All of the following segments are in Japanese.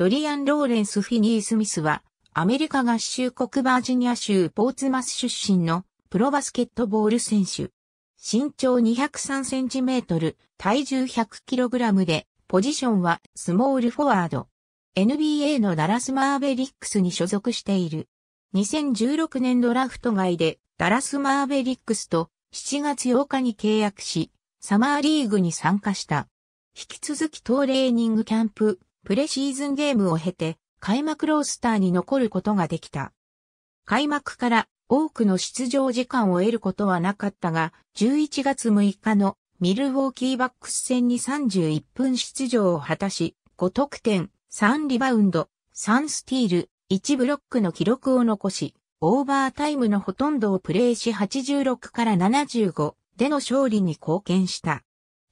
ドリアン・ローレンス・フィニー・スミスは、アメリカ合衆国バージニア州ポーツマス出身のプロバスケットボール選手。身長203センチメートル、体重100キログラムで、ポジションはスモールフォワード。NBA のダラスマーベリックスに所属している。2016年ドラフト外でダラスマーベリックスと7月8日に契約し、サマーリーグに参加した。引き続きトーレーニングキャンプ、プレシーズンゲームを経て、開幕ロースターに残ることができた。開幕から多くの出場時間を得ることはなかったが、11月6日のミルウォーキーバックス戦に31分出場を果たし、5得点、3リバウンド、3スティール、1ブロックの記録を残し、オーバータイムのほとんどをプレーし86から75での勝利に貢献した。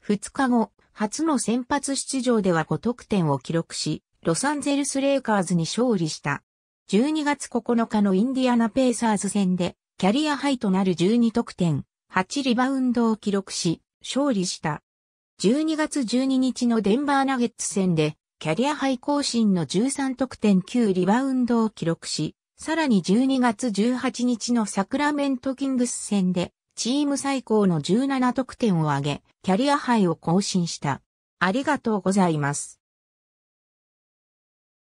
2日後、初の先発出場では5得点を記録し、ロサンゼルスレイカーズに勝利した。12月9日のインディアナペーサーズ戦で、キャリアハイとなる12得点、8リバウンドを記録し、勝利した。12月12日のデンバーナゲッツ戦で、キャリアハイ更新の13得点9リバウンドを記録し、さらに12月18日のサクラメントキングス戦で、チーム最高の17得点を挙げ、キャリアハイを更新した。ありがとうございます。